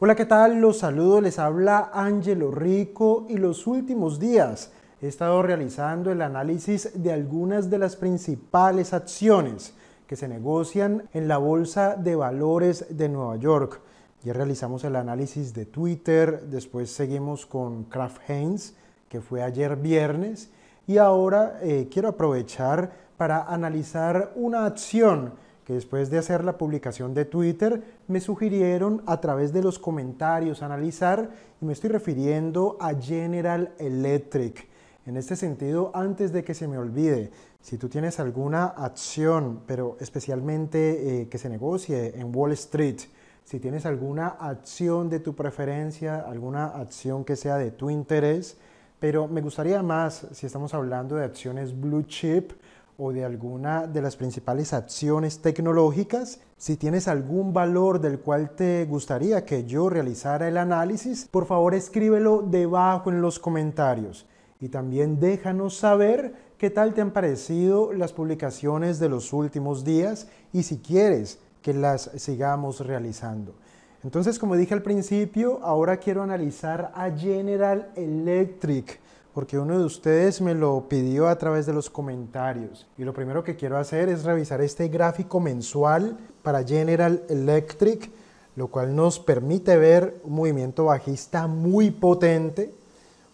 Hola, ¿qué tal? Los saludos les habla Ángelo Rico y los últimos días he estado realizando el análisis de algunas de las principales acciones que se negocian en la Bolsa de Valores de Nueva York. Ya realizamos el análisis de Twitter, después seguimos con Kraft Heinz, que fue ayer viernes, y ahora eh, quiero aprovechar para analizar una acción que después de hacer la publicación de Twitter me sugirieron a través de los comentarios analizar y me estoy refiriendo a General Electric. En este sentido, antes de que se me olvide, si tú tienes alguna acción, pero especialmente eh, que se negocie en Wall Street, si tienes alguna acción de tu preferencia, alguna acción que sea de tu interés, pero me gustaría más si estamos hablando de acciones blue chip, o de alguna de las principales acciones tecnológicas, si tienes algún valor del cual te gustaría que yo realizara el análisis, por favor escríbelo debajo en los comentarios y también déjanos saber qué tal te han parecido las publicaciones de los últimos días y si quieres que las sigamos realizando. Entonces, como dije al principio, ahora quiero analizar a General Electric porque uno de ustedes me lo pidió a través de los comentarios. Y lo primero que quiero hacer es revisar este gráfico mensual para General Electric, lo cual nos permite ver un movimiento bajista muy potente,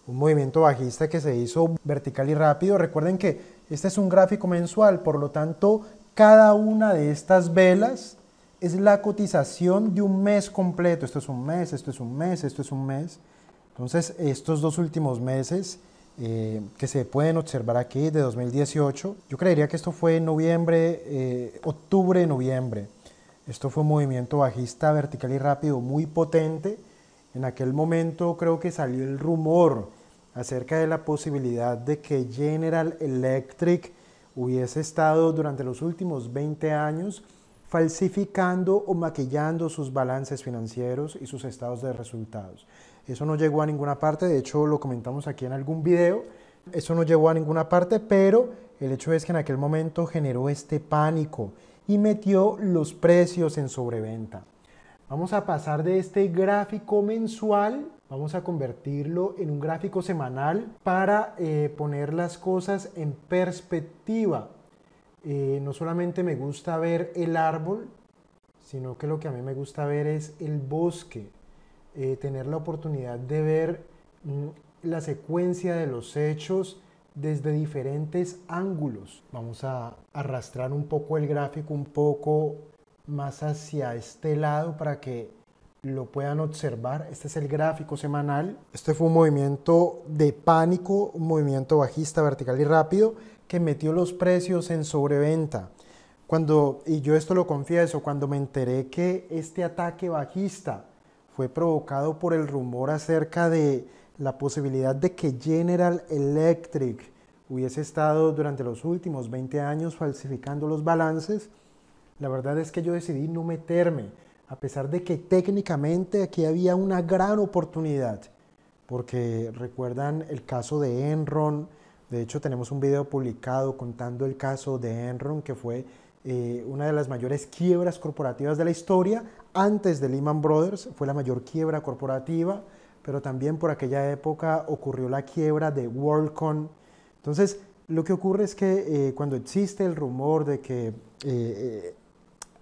un movimiento bajista que se hizo vertical y rápido. Recuerden que este es un gráfico mensual, por lo tanto, cada una de estas velas es la cotización de un mes completo. Esto es un mes, esto es un mes, esto es un mes. Entonces, estos dos últimos meses eh, que se pueden observar aquí de 2018. Yo creería que esto fue en noviembre, eh, octubre, noviembre. Esto fue un movimiento bajista vertical y rápido muy potente. En aquel momento creo que salió el rumor acerca de la posibilidad de que General Electric hubiese estado durante los últimos 20 años falsificando o maquillando sus balances financieros y sus estados de resultados. Eso no llegó a ninguna parte, de hecho lo comentamos aquí en algún video. Eso no llegó a ninguna parte, pero el hecho es que en aquel momento generó este pánico y metió los precios en sobreventa. Vamos a pasar de este gráfico mensual, vamos a convertirlo en un gráfico semanal para eh, poner las cosas en perspectiva. Eh, no solamente me gusta ver el árbol, sino que lo que a mí me gusta ver es el bosque. Eh, tener la oportunidad de ver mm, la secuencia de los hechos desde diferentes ángulos. Vamos a arrastrar un poco el gráfico, un poco más hacia este lado para que lo puedan observar. Este es el gráfico semanal. Este fue un movimiento de pánico, un movimiento bajista, vertical y rápido, que metió los precios en sobreventa. Cuando, y yo esto lo confieso, cuando me enteré que este ataque bajista fue provocado por el rumor acerca de la posibilidad de que General Electric hubiese estado durante los últimos 20 años falsificando los balances, la verdad es que yo decidí no meterme, a pesar de que técnicamente aquí había una gran oportunidad, porque recuerdan el caso de Enron, de hecho tenemos un video publicado contando el caso de Enron que fue eh, una de las mayores quiebras corporativas de la historia. Antes de Lehman Brothers fue la mayor quiebra corporativa, pero también por aquella época ocurrió la quiebra de WorldCon. Entonces, lo que ocurre es que eh, cuando existe el rumor de que eh,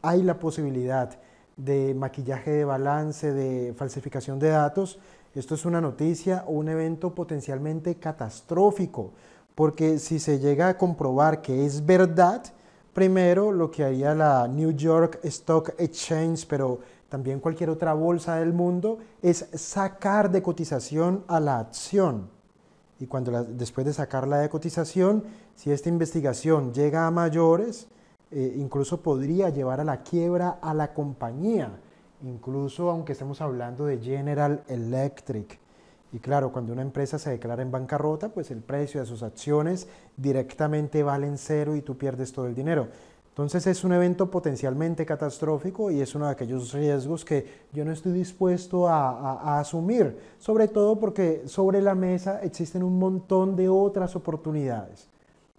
hay la posibilidad de maquillaje de balance, de falsificación de datos, esto es una noticia o un evento potencialmente catastrófico, porque si se llega a comprobar que es verdad, primero lo que haría la New York Stock Exchange, pero también cualquier otra bolsa del mundo, es sacar de cotización a la acción. Y cuando después de sacarla de cotización, si esta investigación llega a mayores, eh, incluso podría llevar a la quiebra a la compañía, incluso aunque estemos hablando de General Electric. Y claro, cuando una empresa se declara en bancarrota, pues el precio de sus acciones directamente valen cero y tú pierdes todo el dinero. Entonces es un evento potencialmente catastrófico y es uno de aquellos riesgos que yo no estoy dispuesto a, a, asumir, sobre todo porque sobre la mesa existen un montón de otras oportunidades.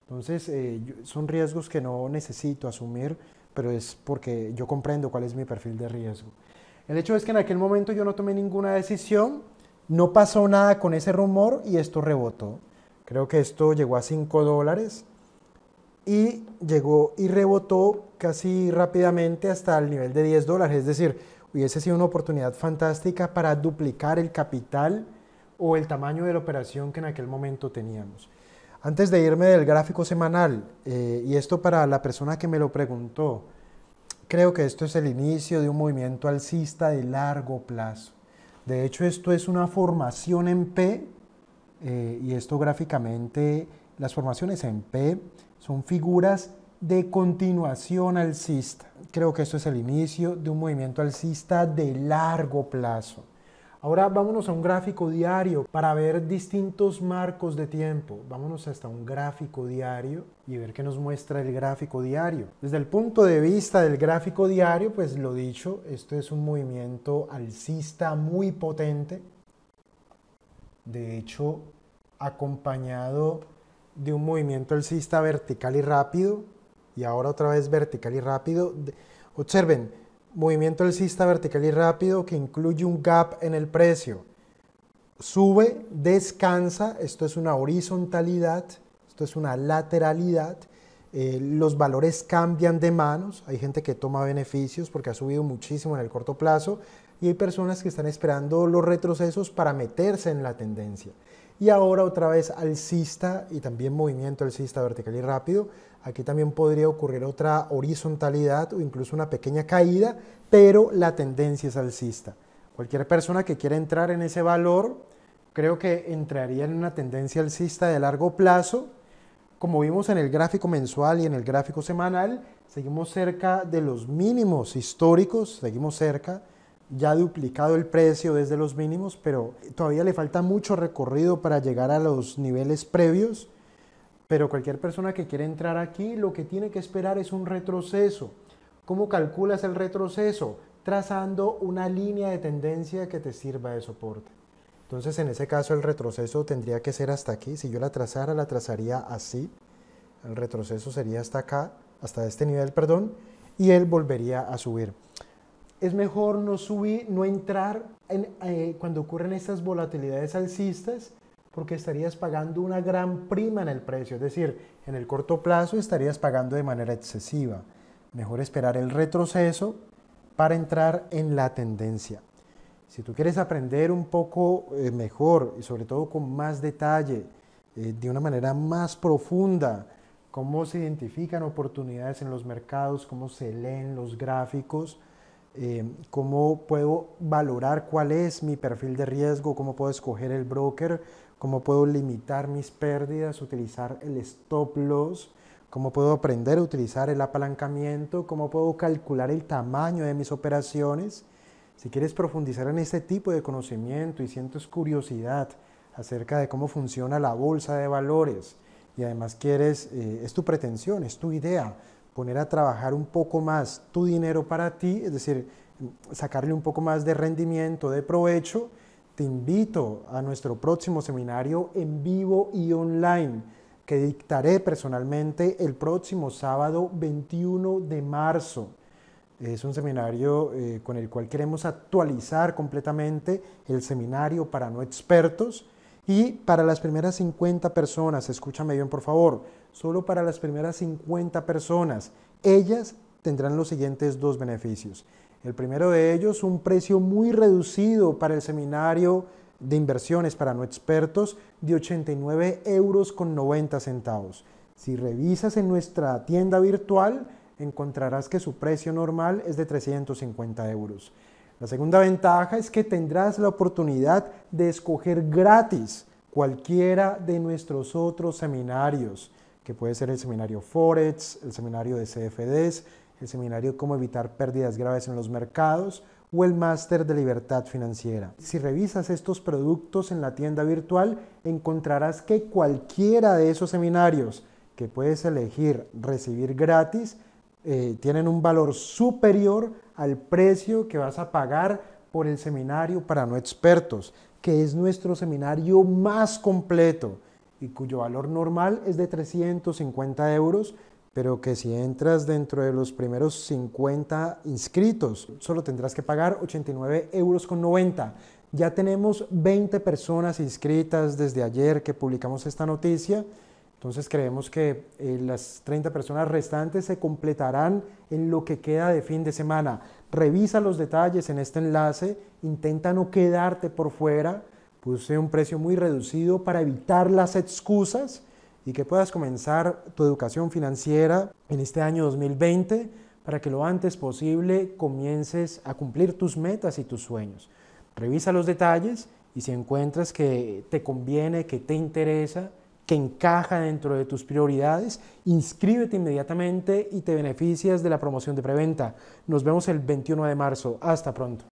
Entonces eh, son riesgos que no necesito asumir, pero es porque yo comprendo cuál es mi perfil de riesgo. El hecho es que en aquel momento yo no tomé ninguna decisión, no pasó nada con ese rumor y esto rebotó. Creo que esto llegó a 5 dólares y llegó y rebotó casi rápidamente hasta el nivel de 10 dólares. Es decir, hubiese sido una oportunidad fantástica para duplicar el capital o el tamaño de la operación que en aquel momento teníamos. Antes de irme del gráfico semanal, eh, y esto para la persona que me lo preguntó, creo que esto es el inicio de un movimiento alcista de largo plazo. De hecho, esto es una formación en P eh, y esto gráficamente, las formaciones en P son figuras de continuación alcista. Creo que esto es el inicio de un movimiento alcista de largo plazo. Ahora vámonos a un gráfico diario para ver distintos marcos de tiempo. Vámonos hasta un gráfico diario y ver qué nos muestra el gráfico diario. Desde el punto de vista del gráfico diario, pues lo dicho, esto es un movimiento alcista muy potente. De hecho, acompañado de un movimiento alcista vertical y rápido. Y ahora otra vez vertical y rápido. Observen, movimiento alcista vertical y rápido que incluye un gap en el precio. Sube, descansa, esto es una horizontalidad, esto es una lateralidad. Eh, los valores cambian de manos, hay gente que toma beneficios porque ha subido muchísimo en el corto plazo y hay personas que están esperando los retrocesos para meterse en la tendencia. Y ahora otra vez alcista y también movimiento alcista vertical y rápido. Aquí también podría ocurrir otra horizontalidad o incluso una pequeña caída, pero la tendencia es alcista. Cualquier persona que quiera entrar en ese valor, creo que entraría en una tendencia alcista de largo plazo. Como vimos en el gráfico mensual y en el gráfico semanal, seguimos cerca de los mínimos históricos, seguimos cerca ya ha duplicado el precio desde los mínimos, pero todavía le falta mucho recorrido para llegar a los niveles previos. Pero cualquier persona que quiera entrar aquí lo que tiene que esperar es un retroceso. ¿Cómo calculas el retroceso? Trazando una línea de tendencia que te sirva de soporte. Entonces en ese caso el retroceso tendría que ser hasta aquí. Si yo la trazara, la trazaría así. El retroceso sería hasta acá, hasta este nivel, perdón, y él volvería a subir es mejor no subir, no entrar eh, cuando ocurren estas volatilidades alcistas porque estarías pagando una gran prima en el precio, es decir, en el corto plazo estarías pagando de manera excesiva. Mejor esperar el retroceso para entrar en la tendencia. Si tú quieres aprender un poco eh, mejor y sobre todo con más detalle, eh, de una manera más profunda, cómo se identifican oportunidades en los mercados, cómo se leen los gráficos, eh, cómo puedo valorar cuál es mi perfil de riesgo, cómo puedo escoger el broker, cómo puedo limitar mis pérdidas, utilizar el stop loss, cómo puedo aprender a utilizar el apalancamiento, cómo puedo calcular el tamaño de mis operaciones. Si quieres profundizar en este tipo de conocimiento y sientes curiosidad acerca de cómo funciona la bolsa de valores y además quieres, eh, es tu pretensión, es tu idea, poner a trabajar un poco más tu dinero para ti, es decir, sacarle un poco más de rendimiento, de provecho, te invito a nuestro próximo seminario en vivo y online que dictaré personalmente el próximo sábado 21 de marzo. Es un seminario eh, con el cual queremos actualizar completamente el seminario para no expertos y para las primeras 50 personas, escúchame bien por favor, solo para las primeras 50 personas, ellas tendrán los siguientes dos beneficios. El primero de ellos, un precio muy reducido para el seminario de inversiones para no expertos de 89 euros con 90 centavos. Si revisas en nuestra tienda virtual, encontrarás que su precio normal es de 350 euros. La segunda ventaja es que tendrás la oportunidad de escoger gratis cualquiera de nuestros otros seminarios, que puede ser el seminario Forex, el seminario de CFDs, el seminario Cómo evitar pérdidas graves en los mercados o el máster de libertad financiera. Si revisas estos productos en la tienda virtual, encontrarás que cualquiera de esos seminarios que puedes elegir recibir gratis eh, tienen un valor superior al precio que vas a pagar por el seminario para no expertos, que es nuestro seminario más completo y cuyo valor normal es de 350 euros, pero que si entras dentro de los primeros 50 inscritos, solo tendrás que pagar 89 euros con Ya tenemos 20 personas inscritas desde ayer que publicamos esta noticia entonces creemos que eh, las 30 personas restantes se completarán en lo que queda de fin de semana. Revisa los detalles en este enlace, intenta no quedarte por fuera. Puse un precio muy reducido para evitar las excusas y que puedas comenzar tu educación financiera en este año 2020 para que lo antes posible comiences a cumplir tus metas y tus sueños. Revisa los detalles y si encuentras que te conviene, que te interesa, que encaja dentro de tus prioridades, inscríbete inmediatamente y te beneficias de la promoción de preventa. Nos vemos el 21 de marzo. Hasta pronto.